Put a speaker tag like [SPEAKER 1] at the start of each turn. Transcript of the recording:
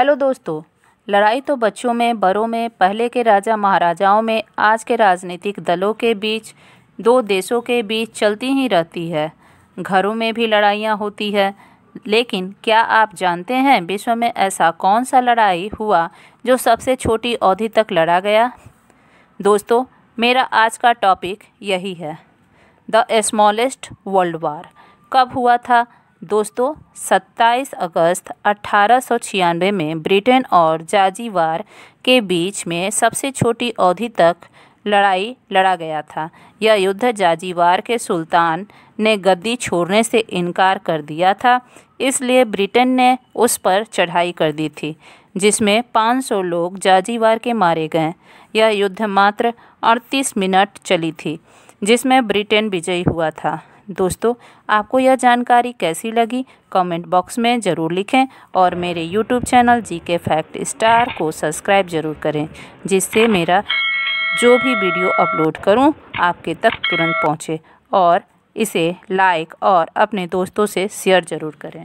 [SPEAKER 1] hello दोस्तों लड़ाई तो बच्चों में बड़ों में पहले के राजा महाराजाओं में आज के राजनीतिक दलों के बीच दो देशों के बीच चलती ही रहती है घरों में भी लड़ाइयाँ होती है लेकिन क्या आप जानते हैं विश्व में ऐसा कौन सा लड़ाई हुआ जो सबसे छोटी अवधि तक लड़ा गया दोस्तों मेरा आज का टॉपिक यही है द स्मॉलेस्ट वर्ल्ड वार कब हुआ था दोस्तों 27 अगस्त अट्ठारह में ब्रिटेन और जाजीवार के बीच में सबसे छोटी अवधि तक लड़ाई लड़ा गया था यह युद्ध जाजीवार के सुल्तान ने गद्दी छोड़ने से इनकार कर दिया था इसलिए ब्रिटेन ने उस पर चढ़ाई कर दी थी जिसमें 500 लोग जाजीवार के मारे गए यह युद्ध मात्र 38 मिनट चली थी जिसमें ब्रिटेन विजयी हुआ था दोस्तों आपको यह जानकारी कैसी लगी कमेंट बॉक्स में ज़रूर लिखें और मेरे यूट्यूब चैनल जी के फैक्ट स्टार को सब्सक्राइब ज़रूर करें जिससे मेरा जो भी वीडियो अपलोड करूं आपके तक तुरंत पहुंचे और इसे लाइक और अपने दोस्तों से शेयर ज़रूर करें